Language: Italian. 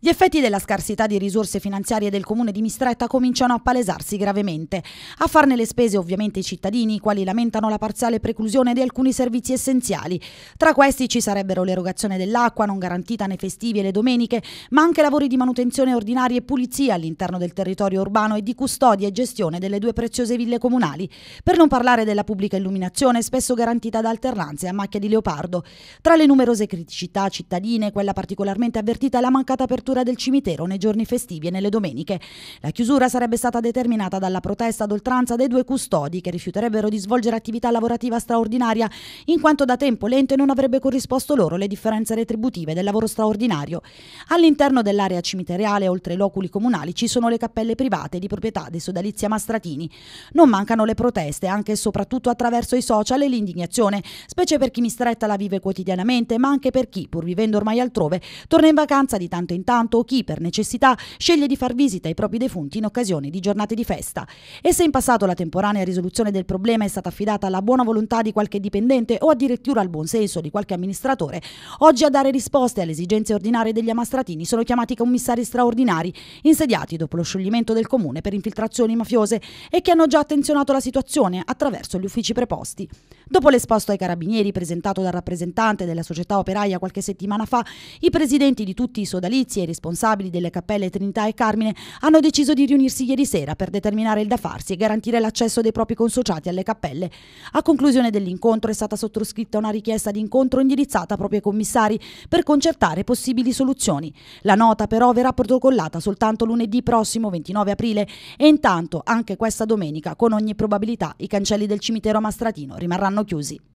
Gli effetti della scarsità di risorse finanziarie del comune di Mistretta cominciano a palesarsi gravemente. A farne le spese ovviamente i cittadini, i quali lamentano la parziale preclusione di alcuni servizi essenziali. Tra questi ci sarebbero l'erogazione dell'acqua, non garantita nei festivi e le domeniche, ma anche lavori di manutenzione ordinaria e pulizia all'interno del territorio urbano e di custodia e gestione delle due preziose ville comunali. Per non parlare della pubblica illuminazione, spesso garantita da alternanze a macchia di leopardo. Tra le numerose criticità cittadine, quella particolarmente avvertita è la mancata apertura l'apertura del cimitero nei giorni festivi e nelle domeniche. La chiusura sarebbe stata determinata dalla protesta ad oltranza dei due custodi che rifiuterebbero di svolgere attività lavorativa straordinaria in quanto da tempo l'ente non avrebbe corrisposto loro le differenze retributive del lavoro straordinario. All'interno dell'area cimiteriale, oltre i loculi comunali, ci sono le cappelle private di proprietà dei sodalizi Mastratini. Non mancano le proteste, anche e soprattutto attraverso i social e l'indignazione, specie per chi stretta la vive quotidianamente, ma anche per chi, pur vivendo ormai altrove, torna in vacanza di tanto in tanto soltanto chi per necessità sceglie di far visita ai propri defunti in occasione di giornate di festa. E se in passato la temporanea risoluzione del problema è stata affidata alla buona volontà di qualche dipendente o addirittura al buon senso di qualche amministratore, oggi a dare risposte alle esigenze ordinarie degli amastratini sono chiamati commissari straordinari, insediati dopo lo scioglimento del comune per infiltrazioni mafiose e che hanno già attenzionato la situazione attraverso gli uffici preposti. Dopo l'esposto ai carabinieri presentato dal rappresentante della società operaia qualche settimana fa, i presidenti di tutti i sodalizi e responsabili delle cappelle Trinità e Carmine hanno deciso di riunirsi ieri sera per determinare il da farsi e garantire l'accesso dei propri consociati alle cappelle. A conclusione dell'incontro è stata sottoscritta una richiesta di incontro indirizzata proprio ai commissari per concertare possibili soluzioni. La nota però verrà protocollata soltanto lunedì prossimo 29 aprile e intanto anche questa domenica con ogni probabilità i cancelli del cimitero mastratino rimarranno chiusi.